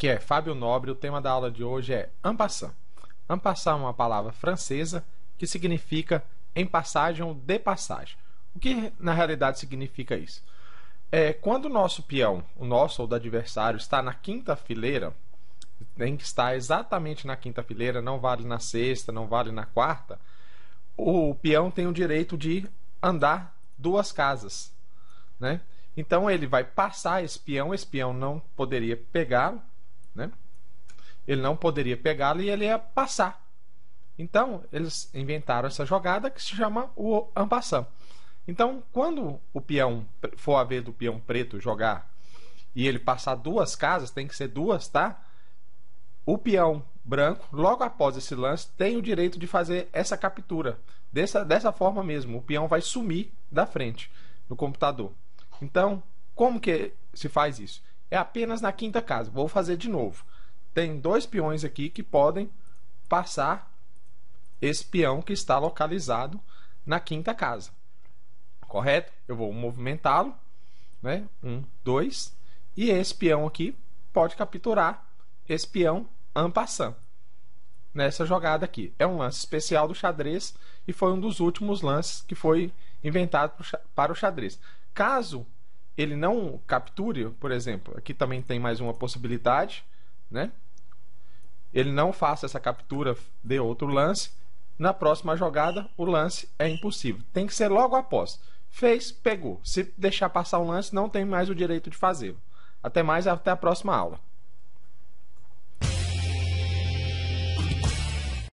Aqui é Fábio Nobre, o tema da aula de hoje é ampassant. Ampassant é uma palavra francesa que significa em passagem ou de passagem. O que na realidade significa isso? É, quando o nosso peão, o nosso ou do adversário, está na quinta fileira, tem que estar exatamente na quinta fileira, não vale na sexta, não vale na quarta, o peão tem o direito de andar duas casas, né? Então ele vai passar esse peão, esse peão não poderia pegar, né? Ele não poderia pegá-lo e ele ia passar. Então, eles inventaram essa jogada que se chama o ampassam. Então, quando o peão for a vez do peão preto jogar e ele passar duas casas, tem que ser duas, tá? O peão branco, logo após esse lance, tem o direito de fazer essa captura. Dessa, dessa forma mesmo, o peão vai sumir da frente do computador. Então, como que se faz isso? é apenas na quinta casa. Vou fazer de novo. Tem dois peões aqui que podem passar esse peão que está localizado na quinta casa. Correto? Eu vou movimentá-lo, né? Um, dois. E esse peão aqui pode capturar esse peão ampassando nessa jogada aqui. É um lance especial do xadrez e foi um dos últimos lances que foi inventado para o xadrez. Caso ele não capture, por exemplo, aqui também tem mais uma possibilidade, né? Ele não faça essa captura de outro lance. Na próxima jogada, o lance é impossível. Tem que ser logo após. Fez, pegou. Se deixar passar o lance, não tem mais o direito de fazê-lo. Até mais, até a próxima aula.